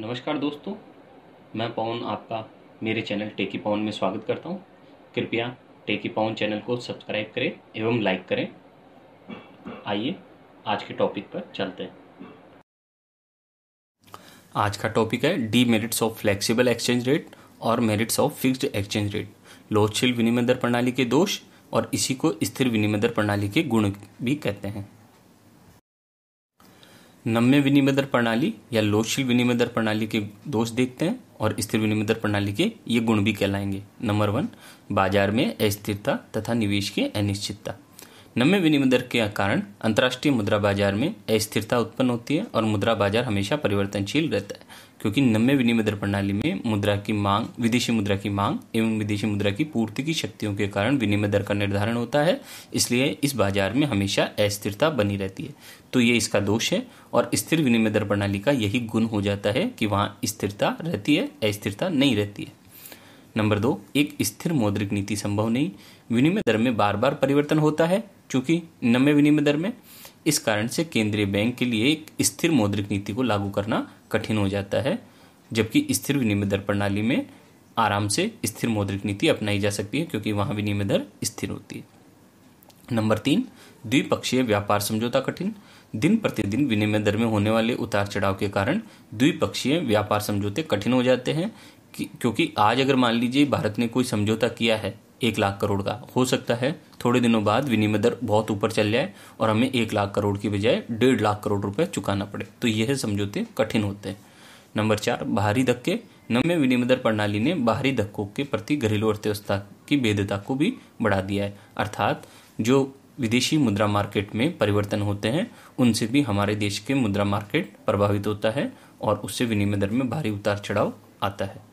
नमस्कार दोस्तों मैं पवन आपका मेरे चैनल टेकी पवन में स्वागत करता हूं कृपया टेकी पवन चैनल को सब्सक्राइब करें एवं लाइक करें आइए आज के टॉपिक पर चलते हैं आज का टॉपिक है demerits of flexible exchange rate और merits of fixed exchange rate लोचशील विनिमय दर प्रणाली के दोष और इसी को स्थिर विनिमय दर प्रणाली के गुण भी कहते हैं नम्य विनिमय दर प्रणाली या लोकशील विनिमय दर प्रणाली के दोष देखते हैं और स्थिर विनिमय दर प्रणाली के ये गुण भी कहलाएंगे नंबर वन बाजार में अस्थिरता तथा निवेश के अनिश्चितता नम्य विनिमय दर के कारण अंतर्राष्ट्रीय मुद्रा बाजार में अस्थिरता उत्पन्न होती है और मुद्रा बाजार हमेशा परिवर्तनशील रहता है क्योंकि नम्य विनिमय दर प्रणाली में मुद्रा की मांग विदेशी मुद्रा की मांग एवं विदेशी मुद्रा की पूर्ति की शक्तियों के कारण विनिमय दर का निर्धारण होता है इसलिए इस बाजार में हमेशा अस्थिरता बनी रहती है तो ये इसका दोष है और स्थिर विनिमय दर प्रणाली का यही गुण हो जाता है कि वहाँ स्थिरता रहती है अस्थिरता नहीं रहती है नंबर दो एक स्थिर मौद्रिक नीति संभव नहीं विनिमय दर में बार बार परिवर्तन होता है चूंकि नमे विनिमय दर में इस कारण से केंद्रीय बैंक के लिए एक स्थिर मौद्रिक नीति को लागू करना कठिन हो जाता है जबकि स्थिर विनिमय दर प्रणाली में आराम से स्थिर मौद्रिक नीति अपनाई जा सकती है क्योंकि वहां विनिमय दर स्थिर होती है नंबर तीन द्विपक्षीय व्यापार समझौता कठिन दिन प्रतिदिन विनिमय दर में होने वाले उतार चढ़ाव के कारण द्विपक्षीय व्यापार समझौते कठिन हो जाते हैं क्योंकि आज अगर मान लीजिए भारत ने कोई समझौता किया है एक लाख करोड़ का हो सकता है थोड़े दिनों बाद विनिमय दर बहुत ऊपर चल जाए और हमें एक लाख करोड़ की बजाय डेढ़ लाख करोड़ रुपए चुकाना पड़े तो यह समझौते कठिन होते हैं नंबर चार बाहरी धक्के नम्य विनिमय दर प्रणाली ने बाहरी धक्कों के प्रति घरेलू अर्थव्यवस्था की भेदता को भी बढ़ा दिया है अर्थात जो विदेशी मुद्रा मार्केट में परिवर्तन होते हैं उनसे भी हमारे देश के मुद्रा मार्केट प्रभावित होता है और उससे विनिमय दर में भारी उतार चढ़ाव आता है